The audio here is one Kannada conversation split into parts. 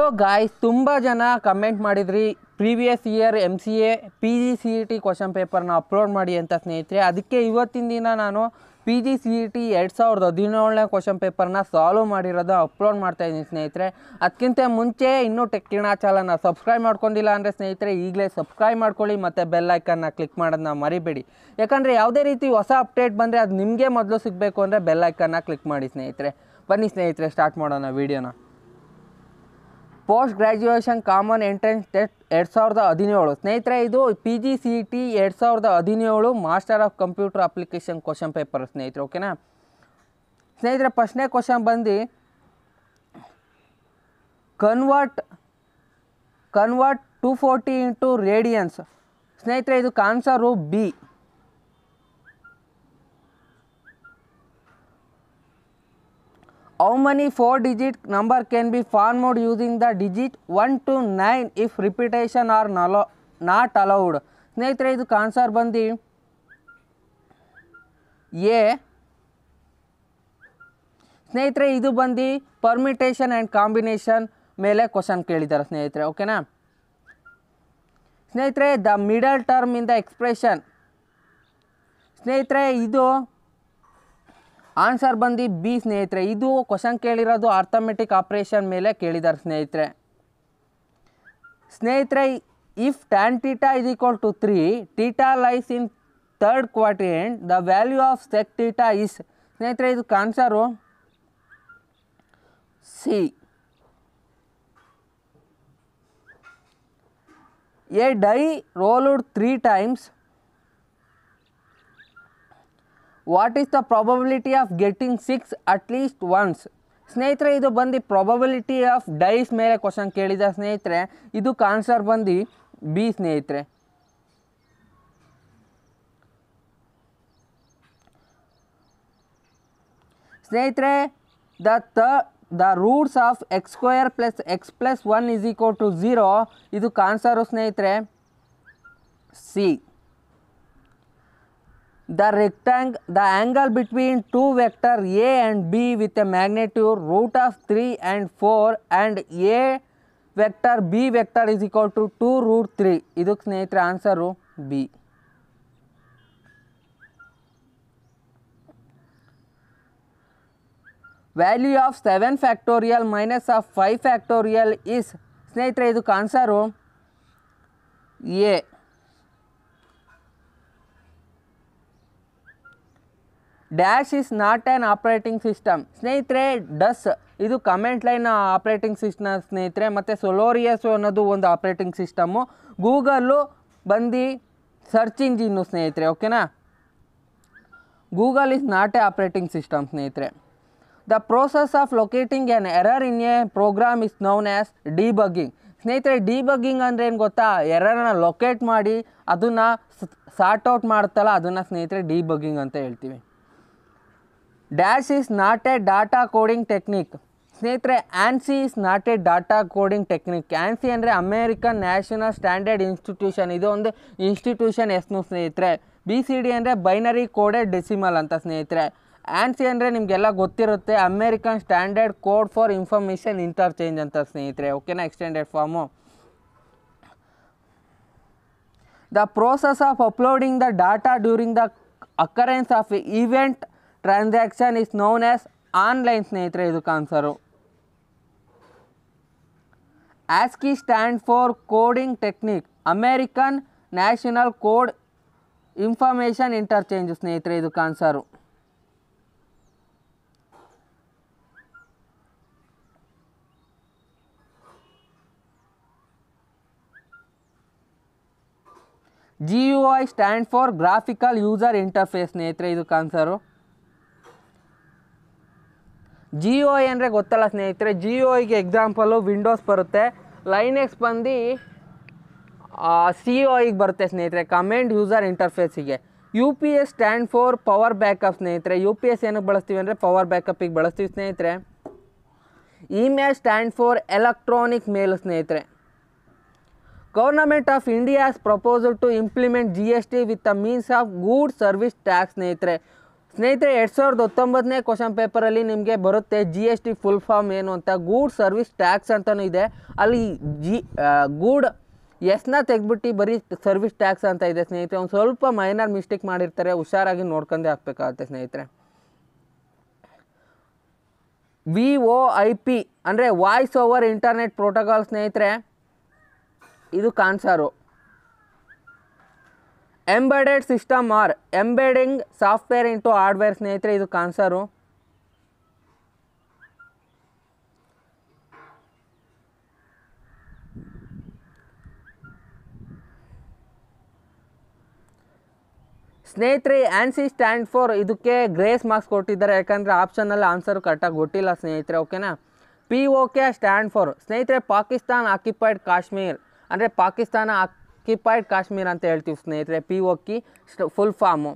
ಸೊ ಗಾಯ್ಸ್ ತುಂಬ ಜನ ಕಮೆಂಟ್ ಮಾಡಿದ್ರಿ previous year M C A P G C E T question ಪೇಪರ್ನ ಅಪ್ಲೋಡ್ ಮಾಡಿ ಅಂತ ಸ್ನೇಹಿತರೆ ಅದಕ್ಕೆ ಇವತ್ತಿನ ದಿನ ನಾನು P G C E T ಎರಡು ಸಾವಿರದ ಹದಿನೇಳನೇ ಕ್ವಶನ್ ಪೇಪರ್ನ ಸಾಲ್ವ್ ಮಾಡಿರೋದು ಅಪ್ಲೋಡ್ ಮಾಡ್ತಾ ಇದ್ದೀನಿ ಸ್ನೇಹಿತರೆ ಅದಕ್ಕಿಂತ ಮುಂಚೆ ಇನ್ನೂ ಟೆಕ್ಕಿಣ ಚಾಲನ ಸಬ್ಸ್ಕ್ರೈಬ್ ಮಾಡ್ಕೊಂಡಿಲ್ಲ ಅಂದರೆ ಸ್ನೇಹಿತರೆ ಈಗಲೇ ಸಬ್ಸ್ಕ್ರೈಬ್ ಮಾಡ್ಕೊಳ್ಳಿ ಮತ್ತು ಐಕನ್ನ ಕ್ಲಿಕ್ ಮಾಡೋದನ್ನ ಮರಿಬೇಡಿ ಯಾಕಂದರೆ ಯಾವುದೇ ರೀತಿ ಹೊಸ ಅಪ್ಡೇಟ್ ಬಂದರೆ ಅದು ನಿಮಗೆ ಮೊದಲು ಸಿಗಬೇಕು ಅಂದರೆ ಐಕನ್ನ ಕ್ಲಿಕ್ ಮಾಡಿ ಸ್ನೇಹಿತರೆ ಬನ್ನಿ ಸ್ನೇಹಿತರೆ ಸ್ಟಾರ್ಟ್ ಮಾಡೋಣ ವೀಡಿಯೋನ post graduation common entrance test ಎರಡು ಸಾವಿರದ ಹದಿನೇಳು ಸ್ನೇಹಿತರೆ ಇದು ಪಿ ಜಿ ಸಿ ಟಿ ಎರಡು ಸಾವಿರದ ಹದಿನೇಳು master of computer application question paper ಸ್ನೇಹಿತರೆ ಓಕೆನಾ ಸ್ನೇಹಿತರೆ ಫಸ್ಟ್ನೇ ಕ್ವಶನ್ ಬಂದು convert convert to forty into radians ಸ್ನೇಹಿತರೆ ಇದಕ್ಕೆ answer B four digit number digit B can mode using the digit one two nine if if are ನಲೋ ನಾಟ್ ಅಲೌಡ್ ಸ್ನೇಹಿತರೆ ಇದಕ್ಕೆ ಆನ್ಸರ್ ಬಂದು ಎ ಸ್ನೇಹಿತರೆ ಇದು ಬಂದು ಪರ್ಮಿಟೇಷನ್ ಆ್ಯಂಡ್ ಕಾಂಬಿನೇಷನ್ ಮೇಲೆ ಕ್ವಶನ್ ಕೇಳಿದ್ದಾರೆ ಸ್ನೇಹಿತರೆ ಓಕೆನಾ ಸ್ನೇಹಿತರೆ the middle term in the expression ಸ್ನೇಹಿತರೆ ಇದು ಆನ್ಸರ್ ಬಂದು ಬಿ ಸ್ನೇಹಿತರೆ ಇದು ಕ್ವಶನ್ ಕೇಳಿರೋದು ಆರ್ಥಮೆಟಿಕ್ ಆಪ್ರೇಷನ್ ಮೇಲೆ ಕೇಳಿದ್ದಾರೆ ಸ್ನೇಹಿತರೆ ಸ್ನೇಹಿತರೆ if tan theta is equal to three theta lies in third and the value of sec theta is ಸ್ನೇಹಿತರೆ ಇದು answer C a die rolled three times what is the probability of getting six at least once ಸ್ನೇಹಿತರೆ ಇದು ಬಂದು ಪ್ರಾಬಬಿಲಿಟಿ ಆಫ್ ಡೈಸ್ ಮೇಲೆ ಕ್ವಶನ್ ಕೇಳಿದ ಸ್ನೇಹಿತರೆ ಇದಕ್ಕೆ ಆನ್ಸರ್ ಬಂದು ಬಿ ಸ್ನೇಹಿತರೆ ಸ್ನೇಹಿತರೆ ದ ತ the roots of X square plus X plus one is equal to zero ಇದಕ್ಕೆ ಆನ್ಸರು ಸ್ನೇಹಿತರೆ C the rectangle the angle between two vector a and b with a magnitude root of 3 and 4 and a vector b vector is equal to 2 root 3 ಇದಕ್ಕೆ ಸ್ನೇಹಿತರೆ answer B value of seven factorial minus of five factorial is ಸ್ನೇಹಿತರೆ ಇದಕ್ಕೆ answer A dash is not an operating system ಸ್ನೇಹಿತರೆ ಡಸ್ ಇದು ಕಮೆಂಟ್ ಲೈನ್ ಆಪ್ರೇಟಿಂಗ್ ಸಿಸ್ಟಮ್ ಸ್ನೇಹಿತರೆ ಮತ್ತು ಸೊಲೋರಿಯಸ್ ಅನ್ನೋದು ಒಂದು ಆಪ್ರೇಟಿಂಗ್ ಸಿಸ್ಟಮ್ಮು ಗೂಗಲ್ಲು ಬಂದು ಸರ್ಚ್ ಇಂಜಿನ್ನು ಸ್ನೇಹಿತರೆ ಓಕೆನಾ Google is not a operating system ಸ್ನೇಹಿತರೆ the process of locating an error in a program is known as bugging ಸ್ನೇಹಿತರೆ ಬಗ್ಗಿಂಗ್ ಅಂದರೆ ಏನು ಗೊತ್ತಾ ಎರರನ್ನ ಲೊಕೇಟ್ ಮಾಡಿ ಅದನ್ನು ಸಾರ್ಟ್ ಔಟ್ ಮಾಡುತ್ತಲ್ಲ ಅದನ್ನು ಸ್ನೇಹಿತರೆ ಬಗ್ಗಿಂಗ್ ಅಂತ ಹೇಳ್ತೀವಿ dash is not a data coding technique ಸ್ನೇಹಿತರೆ ANSI is not a data coding technique ANSI ಅಂದರೆ ಅಮೇರಿಕನ್ ನ್ಯಾಷನಲ್ ಸ್ಟ್ಯಾಂಡರ್ಡ್ ಇನ್ಸ್ಟಿಟ್ಯೂಷನ್ ಇದು ಒಂದು ಇನ್ಸ್ಟಿಟ್ಯೂಷನ್ ಎಸ್ನು ಸ್ನೇಹಿತರೆ ಬಿ ಸಿ ಡಿ ಅಂದರೆ ಬೈನರಿ ಕೋಡೆಡ್ ಡೆಸಿಮಲ್ ಅಂತ ಸ್ನೇಹಿತರೆ ಆ್ಯನ್ಸಿ ಅಂದರೆ ನಿಮಗೆಲ್ಲ ಗೊತ್ತಿರುತ್ತೆ American standard code for information interchange ಅಂತ ಸ್ನೇಹಿತರೆ ಓಕೆನಾ extended form the process of uploading the data during the occurrence of event transaction is known as online ಸ್ನೇಹಿತರೆ ಇದು answer ASCII stand for coding technique American national code information interchange ಸ್ನೇಹಿತರೆ ಇದು answer G I stand for graphical user interface ಸ್ನೇಹಿತರೆ ಇದು ಆನ್ಸರು ಜಿಯೋ ಏನರೆ ಗೊತ್ತಲ್ಲ ಸ್ನೇಹಿತರೆ ಜಿಯೋಗೆ ಎಕ್ಸಾಂಪಲು ವಿಂಡೋಸ್ ಬರುತ್ತೆ ಲೈನೆಕ್ಸ್ ಬಂದು ಸಿ ಒ ಬರುತ್ತೆ ಸ್ನೇಹಿತರೆ ಕಮೆಂಡ್ ಯೂಸರ್ ಇಂಟರ್ಫೇಸಿಗೆ U P S stand for power backup ಸ್ನೇಹಿತರೆ ಯು ಪಿ ಎಸ್ ಏನಕ್ಕೆ ಬಳಸ್ತೀವಿ ಅಂದರೆ ಪವರ್ ಬ್ಯಾಕಪ್ಪಿಗೆ ಬಳಸ್ತೀವಿ ಸ್ನೇಹಿತರೆ email stand for electronic mail ಸ್ನೇಹಿತರೆ government of India's proposal to implement G S T with a means of good service tax ಸ್ನೇಹಿತರೆ ಸ್ನೇಹಿತರೆ ಎರಡು ಸಾವಿರದ ಹತ್ತೊಂಬತ್ತನೇ ಕ್ವಶನ್ ಪೇಪರಲ್ಲಿ ನಿಮಗೆ ಬರುತ್ತೆ G S T full form ಏನು ಅಂತ ಗೂಡ್ ಸರ್ವಿಸ್ ಟ್ಯಾಕ್ಸ್ ಅಂತಲೂ ಇದೆ ಅಲ್ಲಿ ಜಿ ಗೂಡ್ ಎಸ್ನ ತೆಗ್ದುಬಿಟ್ಟು ಬರೀ ಸರ್ವಿಸ್ ಟ್ಯಾಕ್ಸ್ ಅಂತ ಇದೆ ಸ್ನೇಹಿತರೆ ಒಂದು ಸ್ವಲ್ಪ ಮೈನರ್ ಮಿಸ್ಟೇಕ್ ಮಾಡಿರ್ತಾರೆ ಹುಷಾರಾಗಿ ನೋಡ್ಕೊಂಡೇ ಹಾಕ್ಬೇಕಾಗುತ್ತೆ ಸ್ನೇಹಿತರೆ ವಿ ಓ ಐ ಪಿ ಅಂದರೆ ವಾಯ್ಸ್ ಓವರ್ ಇಂಟರ್ನೆಟ್ ಪ್ರೋಟೋಕಾಲ್ ಸ್ನೇಹಿತರೆ ಇದು ಕಾನ್ಸಾರು embedded system or embedding software into hardware ಸ್ನೇಹಿತರೆ ಇದು ಕಾನ್ಸರು ಸ್ನೇಹಿತರೆ ಆನ್ಸಿ ಸ್ಟ್ಯಾಂಡ್ ಫೋರ್ ಇದಕ್ಕೆ ಗ್ರೇಸ್ ಮಾರ್ಕ್ಸ್ ಕೊಟ್ಟಿದ್ದಾರೆ ಯಾಕಂದರೆ ಆಪ್ಷನಲ್ಲಿ ಆನ್ಸರ್ ಕರೆಕ್ಟಾಗಿ ಗೊತ್ತಿಲ್ಲ ಸ್ನೇಹಿತರೆ ಓಕೆನಾ P O K stand for ಸ್ನೇಹಿತರೆ ಪಾಕಿಸ್ತಾನ್ ಆಕ್ಯುಪೈಡ್ ಕಾಶ್ಮೀರ್ ಅಂದರೆ ಪಾಕಿಸ್ತಾನ ಆಕ್ ಕಿಪಾಯ್ಡ್ ಕಾಶ್ಮೀರ್ ಅಂತ ಹೇಳ್ತೀವಿ ಸ್ನೇಹಿತರೆ P O K full form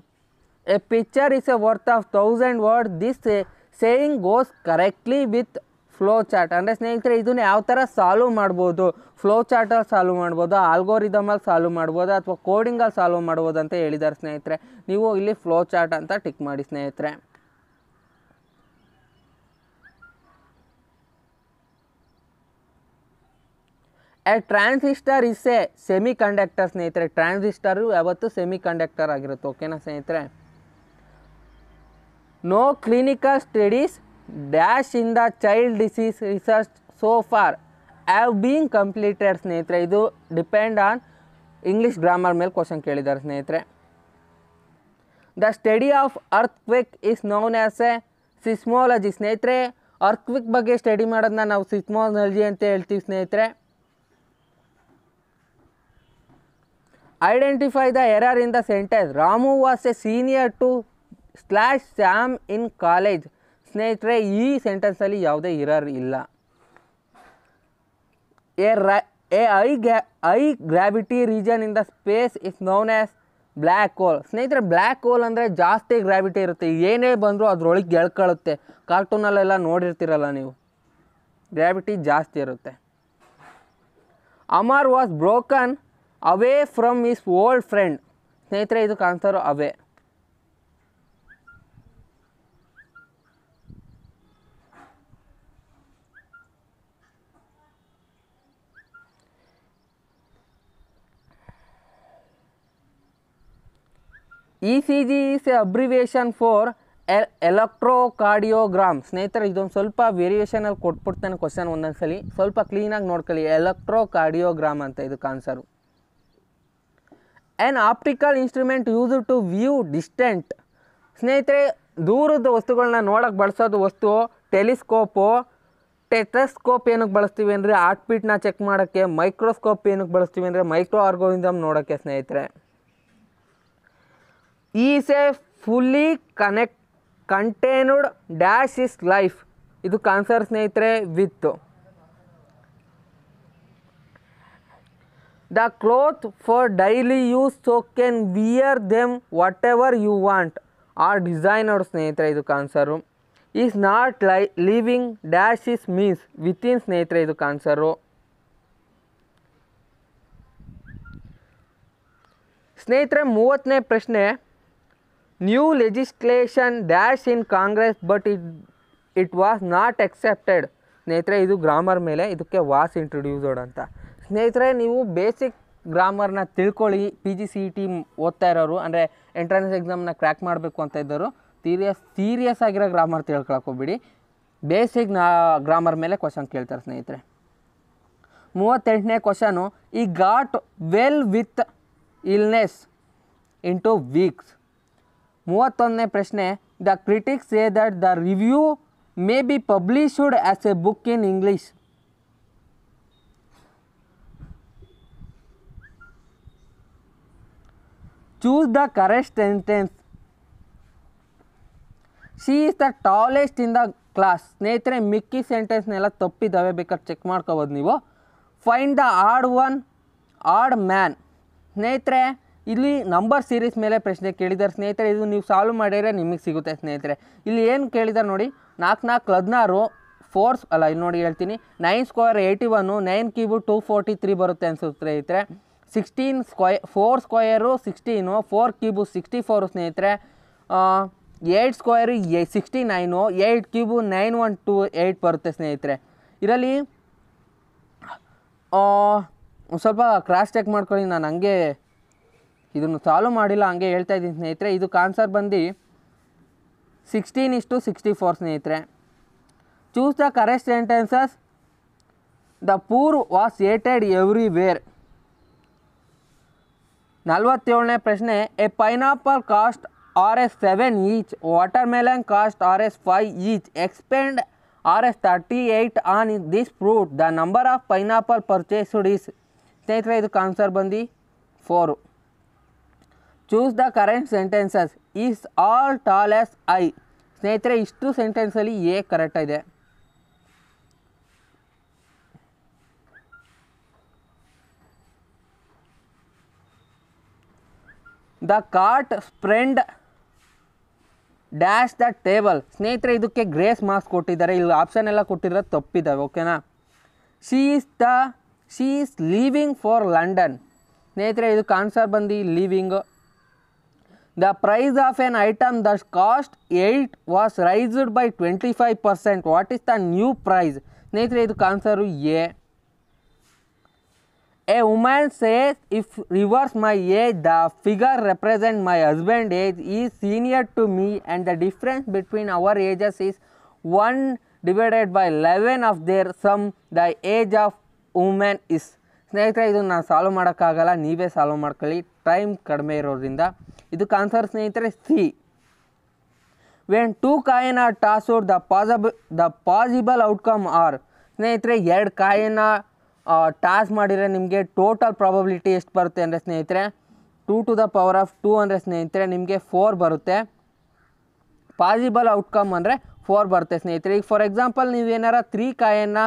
a picture is a worth of thousand word this saying goes correctly with flow chart ಅಂದರೆ ಸ್ನೇಹಿತರೆ ಇದನ್ನ ಯಾವ ಥರ ಸಾಲ್ವ್ ಮಾಡ್ಬೋದು ಫ್ಲೋ ಚಾರ್ಟಲ್ಲಿ ಸಾಲ್ವ್ ಮಾಡ್ಬೋದು ಆಲ್ಗೋರಿದಮಲ್ಲಿ ಸಾಲ್ವ್ ಮಾಡ್ಬೋದು ಅಥವಾ ಕೋಡಿಂಗಲ್ಲಿ ಸಾಲ್ವ್ ಮಾಡ್ಬೋದು ಅಂತ ಹೇಳಿದ್ದಾರೆ ಸ್ನೇಹಿತರೆ ನೀವು ಇಲ್ಲಿ ಫ್ಲೋ ಚಾರ್ಟ್ ಅಂತ ಟಿಕ್ ಮಾಡಿ ಸ್ನೇಹಿತರೆ a transistor is a semiconductor ಸ್ನೇಹಿತರೆ ಟ್ರಾನ್ಸಿಸ್ಟರು ಯಾವತ್ತು ಸೆಮಿ ಕಂಡಕ್ಟರ್ ಆಗಿರುತ್ತೆ ಓಕೆನಾ ಸ್ನೇಹಿತರೆ no clinical studies dash in the child disease research so far have been completed ಸ್ನೇಹಿತರೆ ಇದು ಡಿಪೆಂಡ್ ಆನ್ ಇಂಗ್ಲೀಷ್ ಗ್ರಾಮರ್ ಮೇಲೆ ಕ್ವಶನ್ ಕೇಳಿದ್ದಾರೆ ಸ್ನೇಹಿತರೆ the study of earthquake is known as a seismology ಸ್ನೇಹಿತರೆ ಅರ್ತ್ ಬಗ್ಗೆ ಸ್ಟಡಿ ಮಾಡೋದನ್ನ ನಾವು ಸಿಸ್ಮೋಲಜಿ ಅಂತ ಹೇಳ್ತೀವಿ ಸ್ನೇಹಿತರೆ identify the error in the sentence Ramu was a senior to slash Sam in college ಸ್ನೇಹಿತರೆ ಈ ಸೆಂಟೆನ್ಸಲ್ಲಿ ಯಾವುದೇ ಇರರ್ ಇಲ್ಲ ಎ ರೈ ಎ ಐ ಗ್ಯಾ ಐ gravity region in the space is known as black hole ಸ್ನೇಹಿತರೆ ಬ್ಲ್ಯಾಕ್ ಹೋಲ್ ಅಂದರೆ ಜಾಸ್ತಿ ಗ್ರಾವಿಟಿ ಇರುತ್ತೆ ಏನೇ ಬಂದರೂ ಅದರೊಳಗೆ ಗೆಳ್ಕೊಳ್ಳುತ್ತೆ ಕಾರ್ಟೂನಲ್ಲೆಲ್ಲ ನೋಡಿರ್ತೀರಲ್ಲ ನೀವು ಗ್ರಾವಿಟಿ ಜಾಸ್ತಿ ಇರುತ್ತೆ Amar was broken away from his old friend ಸ್ನೇಹಿತರೆ ಇದು ಕಾಣ್ತಾ away E C G is a abbreviation for a electrocardiogram ಸ್ನೇಹಿತರೆ ಇದೊಂದು ಸ್ವಲ್ಪ ವೇರಿಯೇಷನಲ್ಲಿ ಕೊಟ್ಬಿಡ್ತಾನೆ ಕ್ವಶನ್ ಒಂದೊಂದು ಸಲ ಸ್ವಲ್ಪ ಕ್ಲೀನಾಗಿ ನೋಡ್ಕೊಳ್ಳಿ ಎಲೆಕ್ಟ್ರೋಕಾರ್ಡಿಯೋಗ್ರಾಮ್ ಅಂತ ಇದು ಕಾನ್ಸರು an optical instrument use to view distant ಸ್ನೇಹಿತರೆ ದೂರದ ವಸ್ತುಗಳನ್ನ ನೋಡೋಕೆ ಬಳಸೋದು ವಸ್ತು ಟೆಲಿಸ್ಕೋಪು ಟೆಟ್ರಸ್ಕೋಪ್ ಏನಕ್ಕೆ ಬಳಸ್ತೀವಿ ಅಂದರೆ ಪೀಟ್ನ ಚೆಕ್ ಮಾಡೋಕ್ಕೆ ಮೈಕ್ರೋಸ್ಕೋಪ್ ಏನಕ್ಕೆ ಬಳಸ್ತೀವಿ ಅಂದರೆ ಮೈಕ್ರೋ ಆರ್ಗೋನಿಸಮ್ ನೋಡೋಕ್ಕೆ ಸ್ನೇಹಿತರೆ is a fully connect contained dash is life ಇದು ಕಾನ್ಸರ್ ಸ್ನೇಹಿತರೆ with The cloth for daily use so can wear them whatever you want. ಆ ಡಿಸೈನರ್ ಸ್ನೇಹಿತರೆ ಇದು ಕಾನ್ಸರು ಈಸ್ ನಾಟ್ ಲೈ living dash is means in ಸ್ನೇಹಿತರೆ ಇದು ಕಾನ್ಸರು ಸ್ನೇಹಿತರೆ ಮೂವತ್ತನೇ ಪ್ರಶ್ನೆ new legislation dash in Congress but it it was not accepted ಸ್ನೇಹಿತರೆ ಇದು ಗ್ರಾಮರ್ ಮೇಲೆ ಇದಕ್ಕೆ ವಾಸ್ ಇಂಟ್ರೊಡ್ಯೂಸ್ಡ್ ಅಂತ ಸ್ನೇಹಿತರೆ ನೀವು ಬೇಸಿಕ್ ಗ್ರಾಮರ್ನ ತಿಳ್ಕೊಳ್ಳಿ ಪಿ ಜಿ ಸಿ ಟಿ ಓದ್ತಾ ಇರೋರು ಅಂದರೆ ಎಂಟ್ರೆನ್ಸ್ ಎಕ್ಸಾಮ್ನ ಕ್ರ್ಯಾಕ್ ಮಾಡಬೇಕು ಅಂತ ಇದ್ದರು ಸೀರಿಯಸ್ ಸೀರಿಯಸ್ ಆಗಿರೋ ಗ್ರಾಮರ್ ಹೋಗ್ಬಿಡಿ ಬೇಸಿಕ್ ನಾ ಗ್ರಾಮರ್ ಮೇಲೆ ಕ್ವಶನ್ ಕೇಳ್ತಾರೆ ಸ್ನೇಹಿತರೆ ಮೂವತ್ತೆಂಟನೇ question he got well with illness in two weeks ಮೂವತ್ತೊಂದನೇ ಪ್ರಶ್ನೆ the critics say that the review may be published as a book in English Choose the correct sentence. She is the tallest in the class ಸ್ನೇಹಿತರೆ ಮಿಕ್ಕಿ ಸೆಂಟೆನ್ಸ್ನೆಲ್ಲ ತಪ್ಪಿದ್ದಾವೆ ಬೇಕಾದ್ರೆ ಚೆಕ್ ಮಾಡ್ಕೋಬೋದು ನೀವು find the odd one odd man ಸ್ನೇಹಿತರೆ ಇಲ್ಲಿ ನಂಬರ್ ಸೀರೀಸ್ ಮೇಲೆ ಪ್ರಶ್ನೆ ಕೇಳಿದ್ದಾರೆ ಸ್ನೇಹಿತರೆ ಇದು ನೀವು ಸಾಲ್ವ್ ಮಾಡಿದರೆ ನಿಮಗೆ ಸಿಗುತ್ತೆ ಸ್ನೇಹಿತರೆ ಇಲ್ಲಿ ಏನು ಕೇಳಿದ್ದಾರೆ ನೋಡಿ ನಾಲ್ಕು ನಾಲ್ಕು ಹದಿನಾರು ಫೋರ್ಸ್ ಅಲ್ಲ ಇಲ್ಲಿ ನೋಡಿ ಹೇಳ್ತೀನಿ nine square eighty one nine cube two forty three ಬರುತ್ತೆ ಅನಿಸುತ್ತೆ ಸ್ನೇಹಿತರೆ sixteen square four square sixteen four cube sixty four ಸ್ನೇಹಿತರೆ eight square a sixty nine eight cube nine one two eight ಬರುತ್ತೆ ಸ್ನೇಹಿತರೆ ಇದರಲ್ಲಿ ಸ್ವಲ್ಪ ಕ್ರಾಸ್ ಚೆಕ್ ಮಾಡ್ಕೊಳ್ಳಿ ನಾನು ಹಂಗೆ ಇದನ್ನು ಸಾಲ್ವ್ ಮಾಡಿಲ್ಲ ಹಂಗೆ ಹೇಳ್ತಾ ಇದ್ದೀನಿ ಸ್ನೇಹಿತರೆ ಇದು ಕಾನ್ಸರ್ ಬಂದು ಸಿಕ್ಸ್ಟೀನ್ ಇಷ್ಟು ಸಿಕ್ಸ್ಟಿ ಫೋರ್ ಸ್ನೇಹಿತರೆ choose the correct sentences the poor was aided everywhere 47ನೇ ಪ್ರಶ್ನೆ a pineapple cost RS 7 each watermelon cost RS 5 each expend RS 38 on this fruit the number of pineapple purchased is ಸ್ನೇಹಿತರೆ ಇದು ಆನ್ಸರ್ ಬಂದಿ 4 choose the correct sentences is all tall as I ಸ್ನೇಹಿತರೆ ಇಷ್ಟು ಸೆಂಟೆನ್ಸ್ ಅಲ್ಲಿ ಎ ಕರೆಕ್ಟ್ ಇದೆ the cart spread dash the table ಸ್ನೇಹಿತರೆ ಇದಕ್ಕೆ ಗ್ರೇಸ್ ಮಾರ್ಕ್ಸ್ ಕೊಟ್ಟಿದ್ದಾರೆ ಇಲ್ಲಿ ಆಪ್ಷನ್ ಎಲ್ಲ ಕೊಟ್ಟಿರೋದು ತಪ್ಪಿದ್ದಾವೆ ಓಕೆನಾ she is the she is leaving for London ಸ್ನೇಹಿತರೆ ಇದಕ್ಕೆ ಆನ್ಸರ್ ಬಂದು leaving the price of an item the cost eight was raised by twenty five percent what is the new price ಸ್ನೇಹಿತರೆ ಇದಕ್ಕೆ answer a A woman says, if reverse my age, the figure represent my husband age is senior to me and the difference between our ages is 1 divided by 11 of their sum, the age of woman is. ಸ್ನೇಹಿತರೆ ಇದು ನಾನು ಸಾಲ್ವ್ ಮಾಡೋಕ್ಕಾಗಲ್ಲ ನೀವೇ ಸಾಲ್ವ್ ಮಾಡ್ಕೊಳ್ಳಿ ಟೈಮ್ ಕಡಿಮೆ ಇರೋದ್ರಿಂದ ಇದಕ್ಕೆ ಆನ್ಸರ್ ಸ್ನೇಹಿತರೆ ಸಿ ವೆನ್ ಟೂ ಕಾಯಿನ toss out the possible the possible outcome are ಸ್ನೇಹಿತರೆ ಎರಡು ಕಾಯಿನ ಟಾಸ್ ಮಾಡಿದರೆ ನಿಮಗೆ ಟೋಟಲ್ ಪ್ರಾಬಬಿಲಿಟಿ ಎಷ್ಟು ಬರುತ್ತೆ ಅಂದರೆ ಸ್ನೇಹಿತರೆ two to the power of two ಅಂದರೆ ಸ್ನೇಹಿತರೆ ನಿಮಗೆ ಫೋರ್ ಬರುತ್ತೆ ಪಾಸಿಬಲ್ ಔಟ್ಕಮ್ ಅಂದರೆ ಫೋರ್ ಬರುತ್ತೆ ಸ್ನೇಹಿತರೆ ಈಗ ಫಾರ್ ಎಕ್ಸಾಂಪಲ್ ನೀವು ಏನಾರ ತ್ರೀ ಕಾಯನ್ನು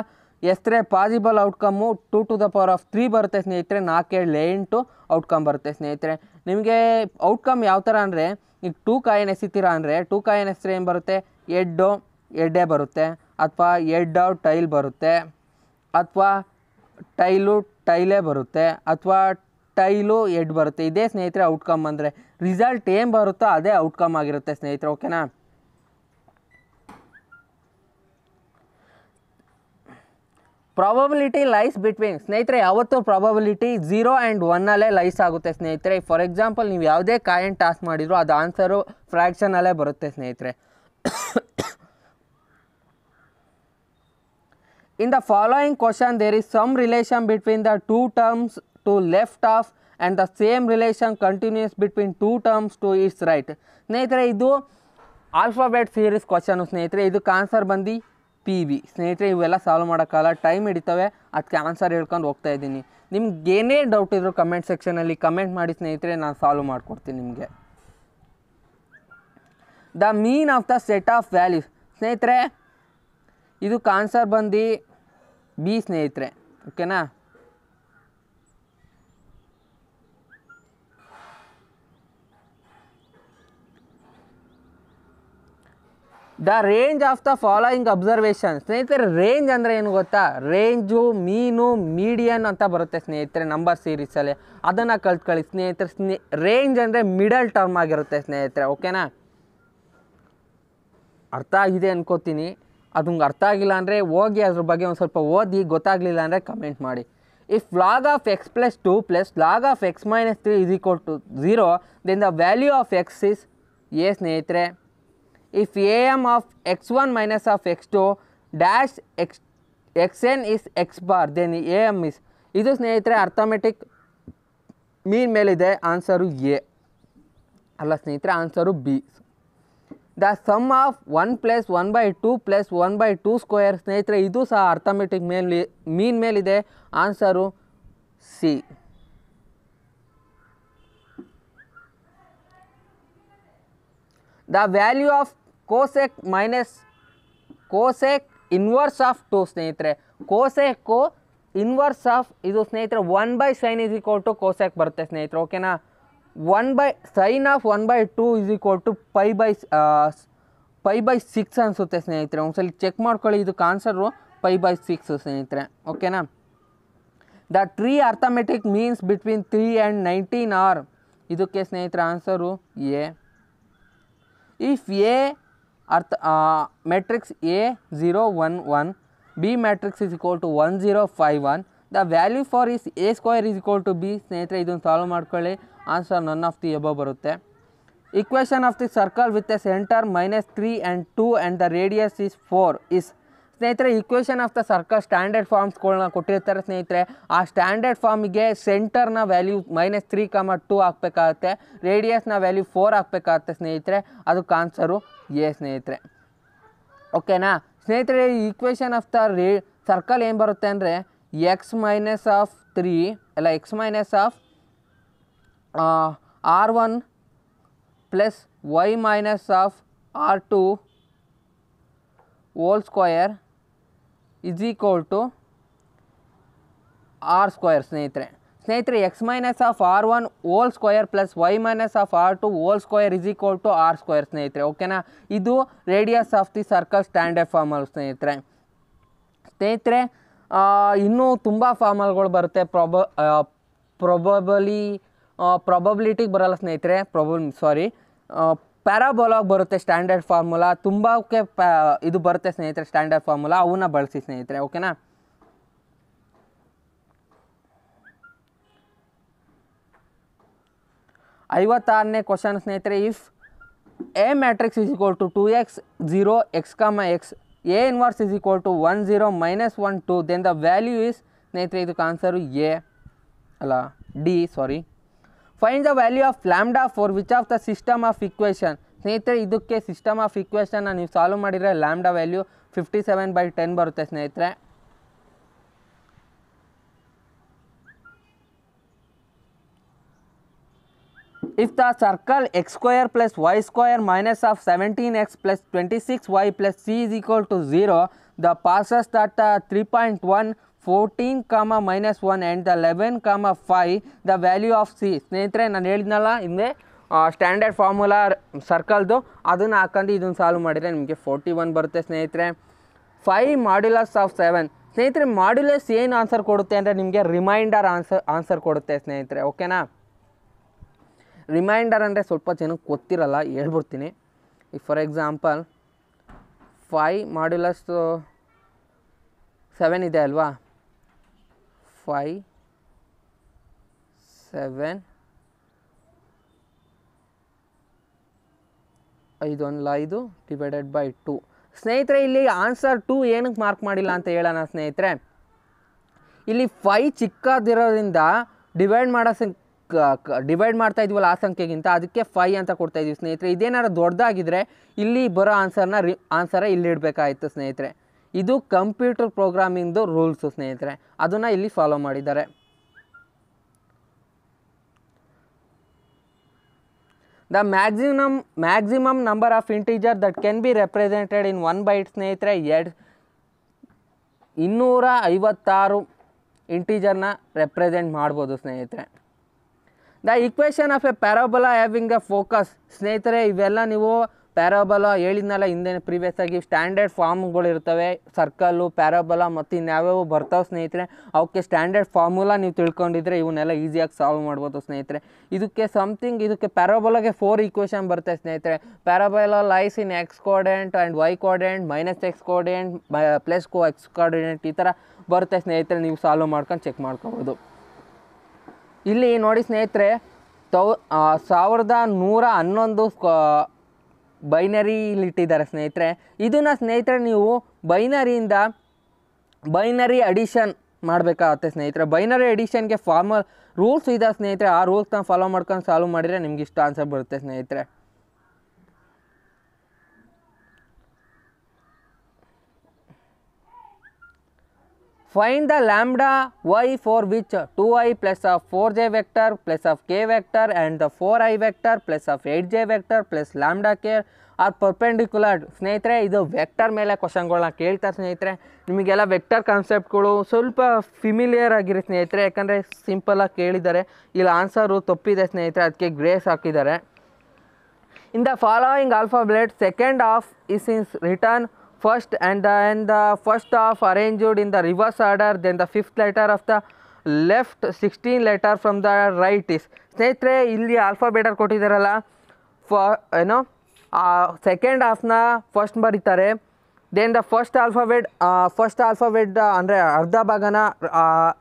ಎಸ್ತ್ರೆ possible outcome two to the power of three ಬರುತ್ತೆ ಸ್ನೇಹಿತರೆ ಏಳು ಎಂಟು ಔಟ್ಕಮ್ ಬರುತ್ತೆ ಸ್ನೇಹಿತರೆ ನಿಮಗೆ ಔಟ್ಕಮ್ ಯಾವ ಥರ ಅಂದರೆ ಈಗ ಟೂ ಕಾಯನ್ ಎಸಿತೀರಾ ಅಂದರೆ ಟೂ ಕಾಯನ್ ಎಸ್ರೆ ಏನು ಬರುತ್ತೆ ಎಡ್ಡು ಎಡ್ಡೆ ಬರುತ್ತೆ ಅಥವಾ ಎಡ್ ಔಟ್ ಟೈಲ್ ಬರುತ್ತೆ ಅಥವಾ ಟೈಲು ಟೈಲೇ ಬರುತ್ತೆ ಅಥವಾ ಟೈಲು ಎಡ್ ಬರುತ್ತೆ ಇದೇ ಸ್ನೇಹಿತರೆ ಔಟ್ಕಮ್ ಅಂದರೆ ರಿಸಲ್ಟ್ ಏನು ಬರುತ್ತೋ ಅದೇ ಔಟ್ಕಮ್ ಆಗಿರುತ್ತೆ ಸ್ನೇಹಿತರೆ ಓಕೆನಾ ಪ್ರಾಬಬಿಲಿಟಿ ಲೈಸ್ ಬಿಟ್ವೀನ್ ಸ್ನೇಹಿತರೆ ಯಾವತ್ತೂ ಪ್ರಾಬಬಿಲಿಟಿ ಝೀರೋ ಆ್ಯಂಡ್ ಒನ್ನಲ್ಲೇ ಲೈಸ್ ಆಗುತ್ತೆ ಸ್ನೇಹಿತರೆ ಫಾರ್ ಎಕ್ಸಾಂಪಲ್ ನೀವು ಯಾವುದೇ ಕಾಯಿನ್ ಟಾಸ್ಕ್ ಮಾಡಿದ್ರು ಅದು ಆನ್ಸರು ಫ್ರ್ಯಾಕ್ಷನಲ್ಲೇ ಬರುತ್ತೆ ಸ್ನೇಹಿತರೆ in the following question, there is some relation between the two terms to left of and the same relation continues between two terms to its right. ಸ್ನೇಹಿತರೆ ಇದು ಆಲ್ಫಾಬೆಟ್ ಸೀರೀಸ್ ಕ್ವಶನು ಸ್ನೇಹಿತರೆ ಇದಕ್ಕೆ ಆನ್ಸರ್ ಬಂದು ಪಿ ವಿ ಸ್ನೇಹಿತರೆ ಇವೆಲ್ಲ ಸಾಲ್ವ್ ಮಾಡೋಕ್ಕಲ್ಲ ಟೈಮ್ ಹಿಡಿತವೆ ಅದಕ್ಕೆ ಆನ್ಸರ್ ಹೇಳ್ಕೊಂಡು ಹೋಗ್ತಾ ಇದ್ದೀನಿ ನಿಮ್ಗೆ ಏನೇ ಡೌಟ್ ಇದ್ದರೂ ಕಮೆಂಟ್ ಸೆಕ್ಷನಲ್ಲಿ ಕಮೆಂಟ್ ಮಾಡಿ ಸ್ನೇಹಿತರೆ ನಾನು ಸಾಲ್ವ್ ಮಾಡಿಕೊಡ್ತೀನಿ ನಿಮಗೆ the mean of the set of values ಸ್ನೇಹಿತರೆ ಇದಕ್ಕೆ ಆನ್ಸರ್ ಬಂದು ಬಿ ಸ್ನೇಹಿತರೆ ಓಕೆನಾ the range of the following observation ಸ್ನೇಹಿತರೆ ರೇಂಜ್ ಅಂದರೆ ಏನು ಗೊತ್ತಾ ರೇಂಜು ಮೀನು ಮೀಡಿಯನ್ ಅಂತ ಬರುತ್ತೆ ಸ್ನೇಹಿತರೆ ನಂಬರ್ ಸೀರೀಸಲ್ಲಿ ಅದನ್ನು ಕಲ್ತ್ಕೊಳ್ಳಿ ಸ್ನೇಹಿತರೆ ಸ್ನೇ ರೇಂಜ್ ಅಂದರೆ ಮಿಡಲ್ ಟರ್ಮ್ ಆಗಿರುತ್ತೆ ಸ್ನೇಹಿತರೆ ಓಕೆನಾ ಅರ್ಥ ಆಗಿದೆ ಅನ್ಕೋತೀನಿ ಅದಂಗೆ ಅರ್ಥ ಆಗಿಲ್ಲ ಅಂದರೆ ಹೋಗಿ ಅದ್ರ ಬಗ್ಗೆ ಒಂದು ಸ್ವಲ್ಪ ಓದಿ ಗೊತ್ತಾಗಲಿಲ್ಲ ಅಂದರೆ ಕಮೆಂಟ್ ಮಾಡಿ if log of X plus two plus log of X minus three is equal to zero then the value of X is A ಸ್ನೇಹಿತರೆ if A M of X one minus of X two dash X X N is X bar then A M is ಇದು ಸ್ನೇಹಿತರೆ ಅರ್ಥಮೆಟಿಕ್ ಮೀನ್ ಮೇಲಿದೆ ಆನ್ಸರು ಎ ಅಲ್ಲ ಸ್ನೇಹಿತರೆ answer B the sum of one plus one by two plus one by two square स्नितर इू मेल मीन मेल answer C the value of cosec minus cosec inverse of two स्नितरे कोसेको इनवर्स आफ् इन स्न one by sine is equal to cosec बरते स्न ओके ना one by sine of one by two is equal to pi by pi by six ಅನಿಸುತ್ತೆ ಸ್ನೇಹಿತರೆ ಒಂದ್ಸಲ ಚೆಕ್ ಮಾಡ್ಕೊಳ್ಳಿ ಇದಕ್ಕೆ ಆನ್ಸರು ಪೈ ಬೈ ಸಿಕ್ಸ್ ಸ್ನೇಹಿತರೆ ಓಕೆನಾ the three arithmetic means between three and nineteen are ಇದಕ್ಕೆ ಸ್ನೇಹಿತರ ಆನ್ಸರು ಎ ಇಫ್ ಎ ಅರ್ಥ matrix A zero one one B matrix is equal to one zero five one the value for is A square is equal to B ಸ್ನೇಹಿತರೆ ಇದನ್ನು ಸಾಲ್ವ್ ಮಾಡ್ಕೊಳ್ಳಿ answer none of the above ಬರುತ್ತೆ equation of the circle with a centre minus three and two and the radius is four is ಸ್ನೇಹಿತರೆ equation of the circle standard ಫಾರ್ಮ್ಸ್ಗಳನ್ನ ಕೊಟ್ಟಿರ್ತಾರೆ ಸ್ನೇಹಿತರೆ ಆ ಸ್ಟ್ಯಾಂಡರ್ಡ್ ಫಾರ್ಮಿಗೆ ಸೆಂಟರ್ನ value minus three comma two ಹಾಕ್ಬೇಕಾಗತ್ತೆ ರೇಡಿಯಸ್ನ ವ್ಯಾಲ್ಯೂ ಫೋರ್ ಹಾಕ್ಬೇಕಾಗತ್ತೆ ಸ್ನೇಹಿತರೆ ಅದಕ್ಕೆ ಆನ್ಸರು ಎ ಸ್ನೇಹಿತರೆ ಓಕೆನಾ ಸ್ನೇಹಿತರೆ ಈಕ್ವೇಷನ್ ಆಫ್ ದ ರೇ ಸರ್ಕಲ್ ಏನು ಬರುತ್ತೆ ಅಂದರೆ एक्स माइनस आफ थ्री अल X minus of R one plus Y minus of R two whole square is equal to R square स्ने स्ने X minus of R one whole स्क्वय plus Y minus of R two whole square is equal to R square स्ने okay radius of the circle standard formula स्ने स्ने ಇನ್ನೂ ತುಂಬ ಫಾರ್ಮಲ್ಗಳು ಬರುತ್ತೆ ಪ್ರಾಬ ಪ್ರೊಬಬಲಿ ಪ್ರೊಬಬ್ಲಿಟಿಗೆ ಬರಲ್ಲ ಸ್ನೇಹಿತರೆ ಪ್ರೊಬಲ್ ಸಾರಿ ಪ್ಯಾರಾಬೋಲಾಗಿ ಬರುತ್ತೆ ಸ್ಟ್ಯಾಂಡರ್ಡ್ ಫಾರ್ಮುಲಾ ತುಂಬಕ್ಕೆ ಪ್ಯಾ ಇದು ಬರುತ್ತೆ ಸ್ನೇಹಿತರೆ ಸ್ಟ್ಯಾಂಡರ್ಡ್ ಫಾರ್ಮುಲಾ ಅವನ್ನ ಬಳಸಿ ಸ್ನೇಹಿತರೆ ಓಕೆನಾ ಐವತ್ತಾರನೇ ಕ್ವಶನ್ ಸ್ನೇಹಿತರೆ if A matrix is equal to two X zero X comma X A inverse is equal to one zero minus one two then the value is ಸ್ನೇಹಿತರೆ ಇದಕ್ಕೆ ಆನ್ಸರು ಎ ಅಲ್ಲ D sorry find the value of lambda for which of the system of equation ಸ್ನೇಹಿತರೆ ಇದಕ್ಕೆ ಸಿಸ್ಟಮ್ ಆಫ್ ಇಕ್ವೇಷನ್ನ ನೀವು ಸಾಲ್ವ್ ಮಾಡಿದರೆ lambda value fifty seven by ten ಬರುತ್ತೆ ಸ್ನೇಹಿತರೆ if the circle If the circle x square plus y square plus of 17x plus 26y plus c is equal to 0, the passes three point one fourteen comma minus one and the eleven comma five the value of C ಸ್ನೇಹಿತರೆ ನಾನು ಹೇಳಿದ್ನಲ್ಲ ಹಿಂದೆ ಸ್ಟ್ಯಾಂಡರ್ಡ್ ಫಾರ್ಮುಲಾ ಸರ್ಕಲ್ದು ಅದನ್ನು ಹಾಕೊಂಡು ಇದನ್ನು ಸಾಲ್ವ್ ಮಾಡಿದರೆ ನಿಮಗೆ ಫೋರ್ಟಿ ಒನ್ ಬರುತ್ತೆ ಸ್ನೇಹಿತರೆ ಫೈ ಮಾಡ್ಯುಲರ್ಸ್ ಆಫ್ ಸೆವೆನ್ ಸ್ನೇಹಿತರೆ ಮಾಡ್ಯುಲರ್ಸ್ ಏನು ಆನ್ಸರ್ ಕೊಡುತ್ತೆ ಅಂದರೆ ನಿಮಗೆ ರಿಮೈಂಡರ್ ಆನ್ಸರ್ ಆನ್ಸರ್ ಕೊಡುತ್ತೆ ಸ್ನೇಹಿತರೆ ಓಕೆನಾ ರಿಮೈಂಡರ್ ಅಂದರೆ ಸ್ವಲ್ಪ ಜನಕ್ಕೆ ಗೊತ್ತಿರಲ್ಲ ಹೇಳ್ಬಿಡ್ತೀನಿ ಈಗ for example five modulus seven ಇದೆ ಅಲ್ವಾ ಫೈ ಸೆವೆನ್ ಒಂದು ಐದು ಡಿವೈಡೆಡ್ ಬೈ ಟು ಸ್ನೇಹಿತರೆ ಇಲ್ಲಿ ಆನ್ಸರ್ ಟು ಏನಕ್ಕೆ ಮಾರ್ಕ್ ಮಾಡಿಲ್ಲ ಅಂತ ಹೇಳೋಣ ಸ್ನೇಹಿತರೆ ಇಲ್ಲಿ ಫೈ ಚಿಕ್ಕದಿರೋದ್ರಿಂದ ಡಿವೈಡ್ ಮಾಡೋ ಡಿವೈಡ್ ಮಾಡ್ತಾ ಇದೀವಲ್ಲ ಆ ಸಂಖ್ಯೆಗಿಂತ ಅದಕ್ಕೆ ಫೈ ಅಂತ ಕೊಡ್ತಾ ಇದೀವಿ ಸ್ನೇಹಿತರೆ ಇದೇನಾರು ದೊಡ್ಡದಾಗಿದ್ದರೆ ಇಲ್ಲಿ ಬರೋ ಆನ್ಸರ್ನ ರಿ ಆನ್ಸರ ಇಲ್ಲಿ ಇಡಬೇಕಾಯ್ತು ಸ್ನೇಹಿತರೆ ಇದು ಕಂಪ್ಯೂಟರ್ ಪ್ರೋಗ್ರಾಮಿಂಗ್ದು ರೂಲ್ಸು ಸ್ನೇಹಿತರೆ ಅದನ್ನು ಇಲ್ಲಿ ಫಾಲೋ ಮಾಡಿದ್ದಾರೆ the maximum maximum number of integer that can be represented in one byte ಸ್ನೇಹಿತರೆ ಎರಡು ಇನ್ನೂರ ಐವತ್ತಾರು ಇಂಟೀಜರ್ನ ರೆಪ್ರೆಸೆಂಟ್ ಮಾಡ್ಬೋದು ಸ್ನೇಹಿತರೆ the equation of a parabola having a focus ಸ್ನೇಹಿತರೆ ಇವೆಲ್ಲ ನೀವು ಪ್ಯಾರಾಬಲ ಹೇಳಿದ್ನಲ್ಲ ಹಿಂದೆ ಪ್ರೀವಿಯಸ್ ಆಗಿ ಸ್ಟ್ಯಾಂಡರ್ಡ್ ಫಾರ್ಮ್ಗಳು ಇರ್ತವೆ ಸರ್ಕಲ್ಲು ಪ್ಯಾರಾಬಲ ಮತ್ತು ಇನ್ಯಾವ್ಯಾವು ಬರ್ತಾವೆ ಸ್ನೇಹಿತರೆ ಅವಕ್ಕೆ ಸ್ಟ್ಯಾಂಡರ್ಡ್ ಫಾರ್ಮುಲಾ ನೀವು ತಿಳ್ಕೊಂಡಿದ್ರೆ ಇವನ್ನೆಲ್ಲ ಈಸಿಯಾಗಿ ಸಾಲ್ವ್ ಮಾಡ್ಬೋದು ಸ್ನೇಹಿತರೆ ಇದಕ್ಕೆ ಸಮಥಿಂಗ್ ಇದಕ್ಕೆ ಪ್ಯಾರಾಬಲಾಗೆ ಫೋರ್ ಈಕ್ವೇಷನ್ ಬರುತ್ತೆ ಸ್ನೇಹಿತರೆ parabola lies in X coordinate and Y coordinate minus X coordinate plus ಕೋ ಎಕ್ಸ್ ಕೋರ್ಡೆಂಟ್ ಈ ಥರ ಬರುತ್ತೆ ಸ್ನೇಹಿತರೆ ನೀವು ಸಾಲ್ವ್ ಮಾಡ್ಕೊಂಡು ಚೆಕ್ ಮಾಡ್ಕೊಬೋದು ಇಲ್ಲಿ ನೋಡಿ ಸ್ನೇಹಿತರೆ ತೌ ಸಾವಿರದ ನೂರ ಹನ್ನೊಂದು ಇಲ್ಲಿ ಇಟ್ಟಿದ್ದಾರೆ ಸ್ನೇಹಿತರೆ ಇದನ್ನು ಸ್ನೇಹಿತರೆ ನೀವು ಬೈನರಿಯಿಂದ ಬೈನರಿ ಅಡಿಷನ್ ಮಾಡಬೇಕಾಗತ್ತೆ ಸ್ನೇಹಿತರೆ ಬೈನರಿ ಅಡಿಷನ್ಗೆ ಫಾರ್ಮಲ್ ರೂಲ್ಸ್ ಇದೆ ಸ್ನೇಹಿತರೆ ಆ ರೂಲ್ಸ್ನ ಫಾಲೋ ಮಾಡ್ಕೊಂಡು ಸಾಲ್ವ್ ಮಾಡಿದರೆ ನಿಮ್ಗೆ ಇಷ್ಟ ಆನ್ಸರ್ ಬರುತ್ತೆ ಸ್ನೇಹಿತರೆ Find the lambda y for which 2i plus of 4j vector plus of k vector and the 4i vector plus of 8j vector plus lambda k are perpendicular ಸ್ನೇಹಿತರೆ ಇದು ವೆಕ್ಟರ್ ಮೇಲೆ ಕ್ವಶನ್ಗಳನ್ನ ಕೇಳ್ತಾರೆ ಸ್ನೇಹಿತರೆ ನಿಮಗೆಲ್ಲ ವೆಕ್ಟರ್ ಕಾನ್ಸೆಪ್ಟ್ಗಳು ಸ್ವಲ್ಪ ಫಿಮಿಲಿಯರ್ ಆಗಿರಿ ಸ್ನೇಹಿತರೆ ಯಾಕಂದರೆ ಸಿಂಪಲಾಗಿ ಕೇಳಿದ್ದಾರೆ ಇಲ್ಲಿ ಆನ್ಸರು ತಪ್ಪಿದೆ ಸ್ನೇಹಿತರೆ ಅದಕ್ಕೆ ಗ್ರೇಸ್ ಹಾಕಿದ್ದಾರೆ in the following alphabet second of is ಇನ್ಸ್ written first and then the first half arranged in the reverse order then the fifth letter of the left sixteen letter from the right is ಸ್ನೇಹಿತರೆ ಇಲ್ಲಿ ಆಲ್ಫಾಬೆಟರ್ ಕೊಟ್ಟಿದ್ದಾರಲ್ಲ ಫ ಏನೋ ಸೆಕೆಂಡ್ ಹಾಫ್ನ ಫಸ್ಟ್ ಬರೀತಾರೆ then the first alphabet first alphabet ಅಂದರೆ ಅರ್ಧ ಭಾಗನ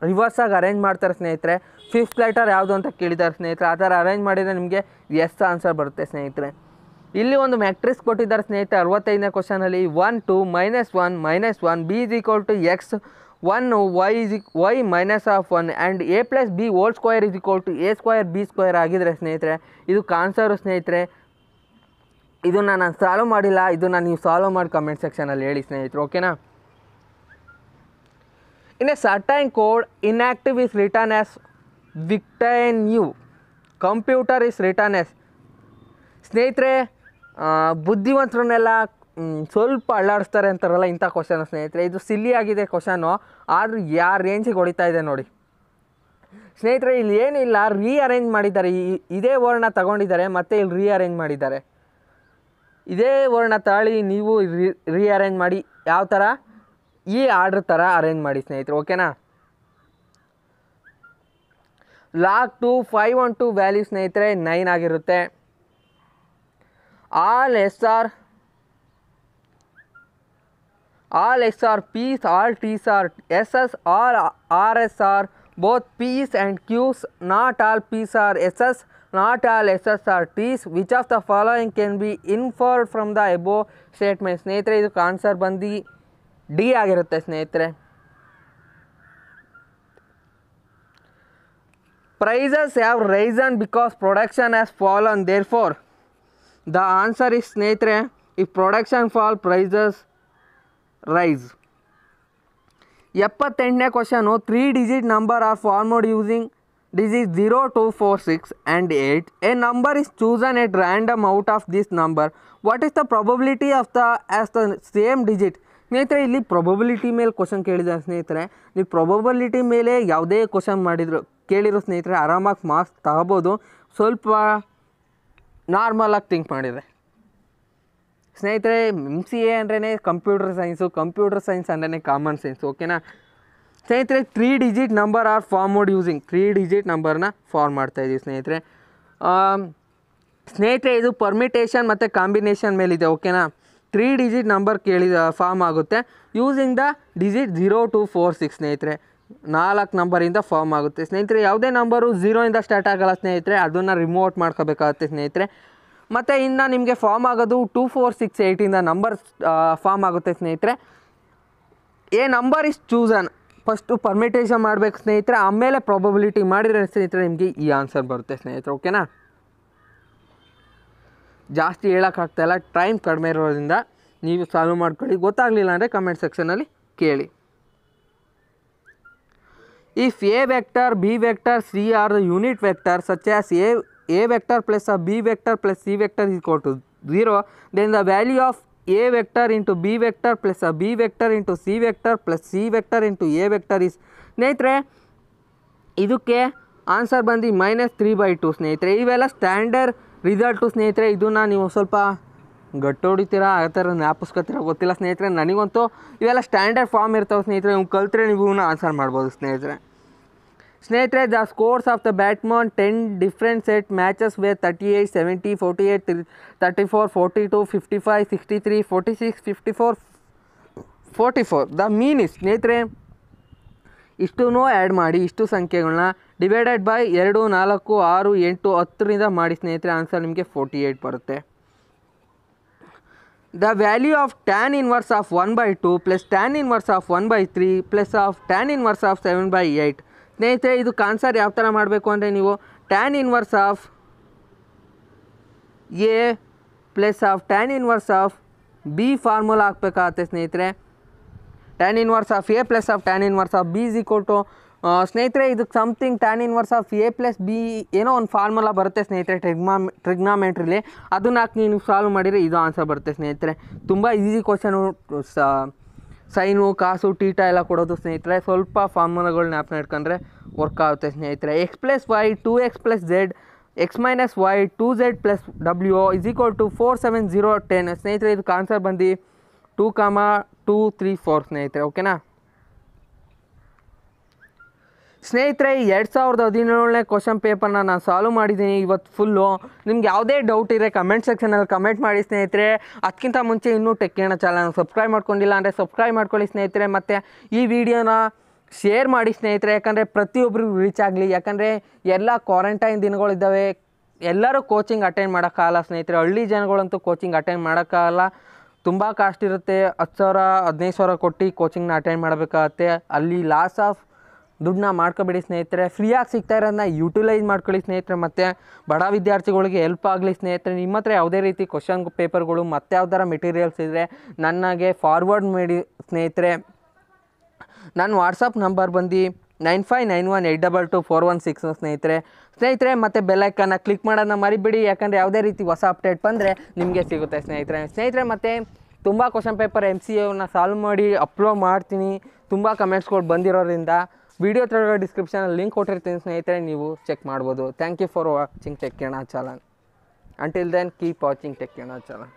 ರಿವರ್ಸಾಗಿ ಅರೇಂಜ್ ಮಾಡ್ತಾರೆ ಸ್ನೇಹಿತರೆ ಫಿಫ್ತ್ ಲೆಟರ್ ಯಾವುದು ಅಂತ ಕೇಳಿದ್ದಾರೆ ಸ್ನೇಹಿತರೆ ಆ ಥರ ಅರೇಂಜ್ ಮಾಡಿದರೆ ನಿಮಗೆ ಎಸ್ ಆನ್ಸರ್ ಬರುತ್ತೆ ಸ್ನೇಹಿತರೆ ಇಲ್ಲಿ ಒಂದು ಮ್ಯಾಟ್ರಿಕ್ಸ್ ಕೊಟ್ಟಿದ್ದಾರೆ ಸ್ನೇಹಿತರೆ ಅರವತ್ತೈದನೇ ಕ್ವಶನಲ್ಲಿ one two minus one minus one B is equal to X one Y is Y minus of one and A plus B whole square is equal to A square B square ಆಗಿದ್ದರೆ ಸ್ನೇಹಿತರೆ ಇದು ಕಾನ್ಸರು ಸ್ನೇಹಿತರೆ ಇದನ್ನು ನಾನು ಸಾಲ್ವ್ ಮಾಡಿಲ್ಲ ಇದನ್ನು ನೀವು ಸಾಲ್ವ್ ಮಾಡಿ ಕಮೆಂಟ್ ಸೆಕ್ಷನಲ್ಲಿ ಹೇಳಿ ಸ್ನೇಹಿತರು ಓಕೆನಾ ಇನ್ನು certain code inactive is written as ವಿಕ್ಟೈನ್ you computer is written as ಸ್ನೇಹಿತರೆ ಬುದ್ಧಿವಂತರನ್ನೆಲ್ಲ ಸ್ವಲ್ಪ ಅಳ್ಳಾಡಿಸ್ತಾರೆ ಅಂತಾರಲ್ಲ ಇಂಥ ಕ್ವಶನ್ ಸ್ನೇಹಿತರೆ ಇದು ಸಿಲ್ಲಿ ಆಗಿದೆ ಕ್ವಶನು ಆದರೂ ಯಾರ ರೇಂಜಿಗೆ ಹೊಡಿತಾ ಇದೆ ನೋಡಿ ಸ್ನೇಹಿತರೆ ಇಲ್ಲಿ ಏನಿಲ್ಲ ರೀಅರೇಂಜ್ ಮಾಡಿದ್ದಾರೆ ಈ ಇದೇ ವರ್ಣ ತಗೊಂಡಿದ್ದಾರೆ ಮತ್ತೆ ಇಲ್ಲಿ ರೀಅರೇಂಜ್ ಮಾಡಿದ್ದಾರೆ ಇದೇ ವರ್ಣ ತಾಳಿ ನೀವು ರೀಅರೇಂಜ್ ಮಾಡಿ ಯಾವ ಥರ ಈ ಆರ್ಡ್ರ್ ಥರ ಅರೇಂಜ್ ಮಾಡಿ ಸ್ನೇಹಿತರೆ ಓಕೆನಾ log two five one two value ಸ್ನೇಹಿತರೆ ನೈನ್ ಆಗಿರುತ್ತೆ all s SR all XRPs, all Ts are SS, all RS are both Ps and Qs, not all Ps are SS, not all SS are Ts. Which of the following can be inferred from the above statement? ಸ್ನೇಹಿತರೆ ಇದಕ್ಕೆ ಆನ್ಸರ್ ಬಂದು ಡಿ ಆಗಿರುತ್ತೆ ಸ್ನೇಹಿತರೆ prices have risen because production has fallen therefore the answer is ಸ್ನೇಹಿತರೆ ಈ ಪ್ರೊಡಕ್ಷನ್ ಫಾಲ್ ಪ್ರೈಸಸ್ ರೈಸ್ ಎಪ್ಪತ್ತೆಂಟನೇ question three digit number are formed using digit zero two four six and eight a number is chosen at random out of this number what is the probability of the as the same digit ಸ್ನೇಹಿತರೆ ಇಲ್ಲಿ ಪ್ರೊಬಬಿಲಿಟಿ ಮೇಲೆ ಕ್ವಶನ್ ಕೇಳಿದ ಸ್ನೇಹಿತರೆ ನೀವು ಪ್ರೊಬಬಿಲಿಟಿ ಮೇಲೆ ಯಾವುದೇ ಕ್ವಶನ್ ಮಾಡಿದ್ರು ಕೇಳಿರೋ ಸ್ನೇಹಿತರೆ ಆರಾಮಾಗಿ ಮಾರ್ಕ್ಸ್ ತಗೋಬೋದು ಸ್ವಲ್ಪ ನಾರ್ಮಲಾಗಿ ಥಿಂಕ್ ಮಾಡಿದೆ ಸ್ನೇಹಿತರೆ ಎಮ್ ಸಿ ಎ ಅಂದ್ರೇ ಕಂಪ್ಯೂಟರ್ ಸೈನ್ಸು ಕಂಪ್ಯೂಟರ್ ಸೈನ್ಸ್ ಅಂದ್ರೇ ಕಾಮನ್ ಸೈನ್ಸ್ ಓಕೆನಾ ಸ್ನೇಹಿತರೆ three digit number are formed using three digit ನಂಬರ್ನ ಫಾರ್ಮ್ ಮಾಡ್ತಾ ಇದ್ದೀವಿ ಸ್ನೇಹಿತರೆ ಸ್ನೇಹಿತರೆ ಇದು ಪರ್ಮಿಟೇಷನ್ ಮತ್ತು ಕಾಂಬಿನೇಷನ್ ಮೇಲಿದೆ ಓಕೆನಾ ತ್ರೀ ಡಿಜಿಟ್ ನಂಬರ್ ಕೇಳಿದ ಫಾರ್ಮ್ ಆಗುತ್ತೆ using the digit zero two four six ಸ್ನೇಹಿತರೆ ನಾಲ್ಕು ನಂಬರಿಂದ ಫಾರ್ಮ್ ಆಗುತ್ತೆ ಸ್ನೇಹಿತರೆ ಯಾವುದೇ ನಂಬರು ಝೀರೋಯಿಂದ ಸ್ಟಾರ್ಟ್ ಆಗಲ್ಲ ಸ್ನೇಹಿತರೆ ಅದನ್ನು ರಿಮೋಟ್ ಮಾಡ್ಕೋಬೇಕಾಗುತ್ತೆ ಸ್ನೇಹಿತರೆ ಮತ್ತು ಇನ್ನು ನಿಮಗೆ ಫಾರ್ಮ್ ಆಗೋದು ಟೂ ಫೋರ್ ಸಿಕ್ಸ್ ಏಯ್ಟಿಂದ ನಂಬರ್ ಫಾರ್ಮ್ ಆಗುತ್ತೆ ಸ್ನೇಹಿತರೆ a number is chosen first permutation ಮಾಡಬೇಕು ಸ್ನೇಹಿತರೆ ಆಮೇಲೆ ಪ್ರಾಬಬಿಲಿಟಿ ಮಾಡಿದರೆ ಸ್ನೇಹಿತರೆ ನಿಮಗೆ ಈ ಆನ್ಸರ್ ಬರುತ್ತೆ ಸ್ನೇಹಿತರೆ ಓಕೆನಾ ಜಾಸ್ತಿ ಹೇಳೋಕ್ಕಾಗ್ತಾಯಿಲ್ಲ ಟೈಮ್ ಕಡಿಮೆ ಇರೋದ್ರಿಂದ ನೀವು ಸಾಲ್ವ್ ಮಾಡ್ಕೊಳ್ಳಿ ಗೊತ್ತಾಗಲಿಲ್ಲ ಅಂದರೆ ಕಮೆಂಟ್ ಸೆಕ್ಷನಲ್ಲಿ ಕೇಳಿ If A vector, B vector, C are the unit vectors such as A, A vector plus a B vector plus C vector is equal to 0, then the value of A vector into B vector plus a B vector into C vector plus C vector into A vector is ಸ್ನೇಹಿತರೆ ಇದಕ್ಕೆ ಆನ್ಸರ್ ಬಂದು 3 ತ್ರೀ ಬೈ ಟು ಸ್ನೇಹಿತರೆ standard result ರಿಸಲ್ಟು ಸ್ನೇಹಿತರೆ ಇದನ್ನು ನೀವು ಸ್ವಲ್ಪ ಗಟ್ಟೋಡಿತೀರ ಆ ಥರ ಜ್ಞಾಪಿಸ್ಕೊತೀರ ಗೊತ್ತಿಲ್ಲ ಸ್ನೇಹಿತರೆ ನನಗಂತೂ ಇವೆಲ್ಲ ಸ್ಟ್ಯಾಂಡರ್ಡ್ ಫಾರ್ಮ್ ಇರ್ತಾವೆ ಸ್ನೇಹಿತರೆ ನೀವು ಕಲ್ತ್ರೆ ನೀವು ಆನ್ಸರ್ ಮಾಡ್ಬೋದು ಸ್ನೇಹಿತರೆ ಸ್ನೇಹಿತರೆ the scores of the batsman ten different set matches were thirty eight seventy forty eight three thirty four forty two fifty five sixty three forty six fifty four forty four the mean is ಸ್ನೇಹಿತರೆ ಇಷ್ಟೂ ಆ್ಯಡ್ ಮಾಡಿ ಇಷ್ಟು ಸಂಖ್ಯೆಗಳನ್ನ ಡಿವೈಡೆಡ್ ಬೈ ಎರಡು ನಾಲ್ಕು ಆರು ಎಂಟು ಹತ್ತರಿಂದ ಮಾಡಿ ಸ್ನೇಹಿತರೆ ಆನ್ಸರ್ ನಿಮಗೆ ಫೋರ್ಟಿ ಏಯ್ಟ್ ಬರುತ್ತೆ the value of tan inverse of 1 by 2 plus tan inverse of 1 by 3 plus of tan inverse of 7 by 8 ಸ್ನೇಹಿತರೆ ಇದು ಕಾನ್ಸರ್ ಯಾವ ಥರ ಮಾಡಬೇಕು ಅಂದರೆ ನೀವು tan inverse of A plus of tan inverse of B formula ಹಾಕ್ಬೇಕಾಗತ್ತೆ ಸ್ನೇಹಿತರೆ tan inverse of A plus of tan inverse of B is equal to ಸ್ನೇಹಿತರೆ ಇದಕ್ಕೆ something tan inverse of A plus B ಏನೋ ಒಂದು ಫಾರ್ಮುಲಾ ಬರುತ್ತೆ ಸ್ನೇಹಿತರೆ ಟ್ರಿಗ್ನಾ ಟ್ರಿಗ್ನಾಮೆಟ್ರಿಲಿ ಅದನ್ನ ಹಾಕಿ ನೀನು ಸಾಲ್ವ್ ಮಾಡಿದರೆ ಇದು ಆನ್ಸರ್ ಬರುತ್ತೆ ಸ್ನೇಹಿತರೆ ತುಂಬ easy question sine cos theta ಎಲ್ಲ ಕೊಡೋದು ಸ್ನೇಹಿತರೆ ಸ್ವಲ್ಪ ಫಾರ್ಮುಲಾಗಳು ಜ್ಞಾಪನ ಇಟ್ಕೊಂಡ್ರೆ ವರ್ಕ್ ಆಗುತ್ತೆ ಸ್ನೇಹಿತರೆ x plus y two x plus z x minus y two z plus ಡಬ್ಲ್ಯೂ is equal to four seven zero ten ಸ್ನೇಹಿತರೆ ಇದಕ್ಕೆ ಆನ್ಸರ್ ಬಂದು two comma two three four ಸ್ನೇಹಿತರೆ ಓಕೆನಾ ಸ್ನೇಹಿತರೆ ಎರಡು ಸಾವಿರದ ಹದಿನೇಳನೇ ಕ್ವಶನ್ ಪೇಪರ್ನ ನಾನು ಸಾಲ್ವ್ ಮಾಡಿದ್ದೀನಿ ಇವತ್ತು ಫುಲ್ಲು ನಿಮ್ಗೆ ಯಾವುದೇ ಡೌಟ್ ಇದೆ ಕಮೆಂಟ್ ಸೆಕ್ಷನಲ್ಲಿ ಕಮೆಂಟ್ ಮಾಡಿ ಸ್ನೇಹಿತರೆ ಅದಕ್ಕಿಂತ ಮುಂಚೆ ಇನ್ನೂ ಟೆಕ್ಕಿನ ಚಾನಲ್ ಸಬ್ಸ್ಕ್ರೈಬ್ ಮಾಡ್ಕೊಂಡಿಲ್ಲ ಅಂದರೆ ಸಬ್ಸ್ಕ್ರೈಬ್ ಮಾಡ್ಕೊಳ್ಳಿ ಸ್ನೇಹಿತರೆ ಮತ್ತು ಈ ವಿಡಿಯೋನ ಶೇರ್ ಮಾಡಿ ಸ್ನೇಹಿತರೆ ಯಾಕಂದರೆ ಪ್ರತಿಯೊಬ್ಬರಿಗೂ ರೀಚ್ ಆಗಲಿ ಯಾಕಂದರೆ ಎಲ್ಲ ಕ್ವಾರಂಟೈನ್ ದಿನಗಳಿದ್ದಾವೆ ಎಲ್ಲರೂ ಕೋಚಿಂಗ್ ಅಟೆಂಡ್ ಮಾಡೋಕ್ಕಾಗಲ್ಲ ಸ್ನೇಹಿತರೆ ಹಳ್ಳಿ ಜನಗಳಂತೂ ಕೋಚಿಂಗ್ ಅಟೆಂಡ್ ಮಾಡೋಕ್ಕಾಗಲ್ಲ ತುಂಬ ಕಾಸ್ಟ್ ಇರುತ್ತೆ ಹತ್ತು ಸಾವಿರ ಹದಿನೈದು ಸಾವಿರ ಕೊಟ್ಟು ಕೋಚಿಂಗ್ನ ಅಟೆಂಡ್ ಮಾಡಬೇಕಾಗತ್ತೆ ಅಲ್ಲಿ ಲಾಸ್ ಆಫ್ ದುಡ್ಡನ್ನ ಮಾಡ್ಕೊಬಿಡಿ ಸ್ನೇಹಿತರೆ ಫ್ರೀಯಾಗಿ ಸಿಗ್ತಾ ಇರೋದನ್ನ ಯೂಟಿಲೈಸ್ ಮಾಡ್ಕೊಳ್ಳಿ ಸ್ನೇಹಿತರೆ ಮತ್ತು ಬಡ ವಿದ್ಯಾರ್ಥಿಗಳಿಗೆ ಹೆಲ್ಪ್ ಆಗಲಿ ಸ್ನೇಹಿತರೆ ನಿಮ್ಮ ಹತ್ರ ಯಾವುದೇ ರೀತಿ ಕ್ವಶನ್ ಪೇಪರ್ಗಳು ಮತ್ತು ಯಾವ್ದಾರ ಮೆಟೀರಿಯಲ್ಸ್ ಇದ್ದರೆ ನನಗೆ ಫಾರ್ವರ್ಡ್ ಮಾಡಿ ಸ್ನೇಹಿತರೆ ನನ್ನ ವಾಟ್ಸಪ್ ನಂಬರ್ ಬಂದು nine five nine one eight double two four one six ಸ್ನೇಹಿತರೆ ಸ್ನೇಹಿತರೆ ಮತ್ತು ಬೆಲ್ಲೈಕನ್ನ ಕ್ಲಿಕ್ ಮಾಡೋದನ್ನ ಮರಿಬೇಡಿ ಯಾಕಂದರೆ ಯಾವುದೇ ರೀತಿ ಹೊಸ ಅಪ್ಡೇಟ್ ಬಂದರೆ ನಿಮಗೆ ಸಿಗುತ್ತೆ ಸ್ನೇಹಿತರೆ ಸ್ನೇಹಿತರೆ ಮತ್ತು ತುಂಬ ಕ್ವಶನ್ ಪೇಪರ್ ಎಮ್ ಸಿ ಎನ್ನ ಸಾಲ್ವ್ ಮಾಡಿ ಅಪ್ಲೋಡ್ ಮಾಡ್ತೀನಿ ತುಂಬ ಕಮೆಂಟ್ಸ್ಗಳು ಬಂದಿರೋದ್ರಿಂದ ವಿಡಿಯೋ ಹತ್ರ ಡಿಸ್ಕ್ರಿಪ್ಷನ್ ಲಿಂಕ್ ಕೊಟ್ಟಿರ್ತೀನಿ ಸ್ನೇಹಿತರೆ ನೀವು ಚೆಕ್ ಮಾಡ್ಬೋದು thank you for watching tech ಚಾಲನ್ until then keep watching tech challan